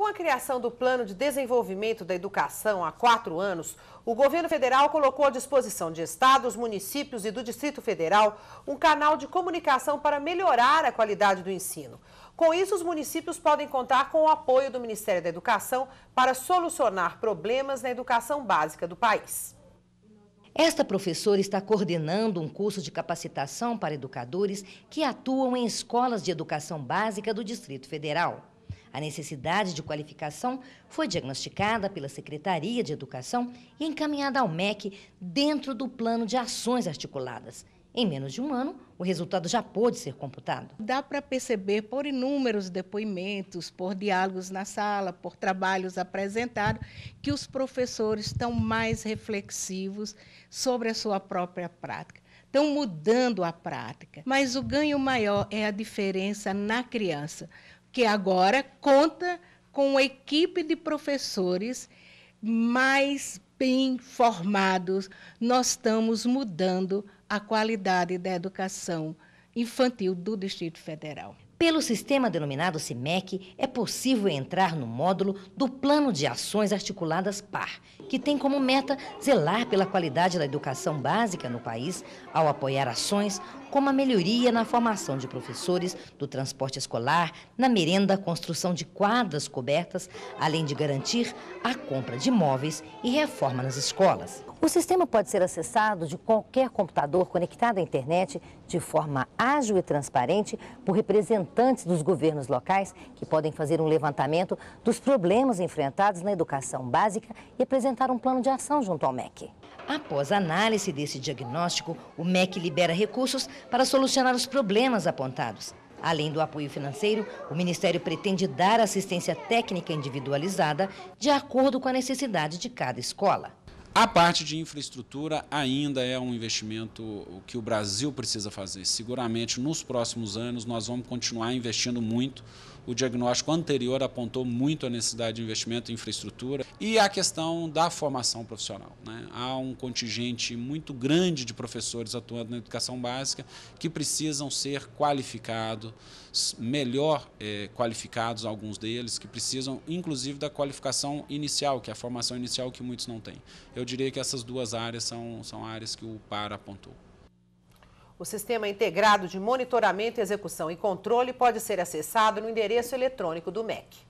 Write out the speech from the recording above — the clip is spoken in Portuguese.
Com a criação do Plano de Desenvolvimento da Educação há quatro anos, o governo federal colocou à disposição de estados, municípios e do Distrito Federal um canal de comunicação para melhorar a qualidade do ensino. Com isso, os municípios podem contar com o apoio do Ministério da Educação para solucionar problemas na educação básica do país. Esta professora está coordenando um curso de capacitação para educadores que atuam em escolas de educação básica do Distrito Federal. A necessidade de qualificação foi diagnosticada pela Secretaria de Educação e encaminhada ao MEC dentro do plano de ações articuladas. Em menos de um ano, o resultado já pôde ser computado. Dá para perceber por inúmeros depoimentos, por diálogos na sala, por trabalhos apresentados, que os professores estão mais reflexivos sobre a sua própria prática. Estão mudando a prática. Mas o ganho maior é a diferença na criança que agora conta com uma equipe de professores mais bem formados. Nós estamos mudando a qualidade da educação infantil do Distrito Federal. Pelo sistema denominado CIMEC, é possível entrar no módulo do Plano de Ações Articuladas PAR, que tem como meta zelar pela qualidade da educação básica no país, ao apoiar ações como a melhoria na formação de professores, do transporte escolar, na merenda, construção de quadras cobertas, além de garantir a compra de móveis e reforma nas escolas. O sistema pode ser acessado de qualquer computador conectado à internet de forma ágil e transparente por representantes representantes dos governos locais que podem fazer um levantamento dos problemas enfrentados na educação básica e apresentar um plano de ação junto ao MEC. Após análise desse diagnóstico, o MEC libera recursos para solucionar os problemas apontados. Além do apoio financeiro, o Ministério pretende dar assistência técnica individualizada de acordo com a necessidade de cada escola. A parte de infraestrutura ainda é um investimento que o Brasil precisa fazer. Seguramente nos próximos anos nós vamos continuar investindo muito. O diagnóstico anterior apontou muito a necessidade de investimento em infraestrutura e a questão da formação profissional. Né? Há um contingente muito grande de professores atuando na educação básica que precisam ser qualificados melhor é, qualificados, alguns deles, que precisam inclusive da qualificação inicial, que é a formação inicial que muitos não têm. Eu diria que essas duas áreas são, são áreas que o PAR apontou. O Sistema Integrado de Monitoramento, Execução e Controle pode ser acessado no endereço eletrônico do MEC.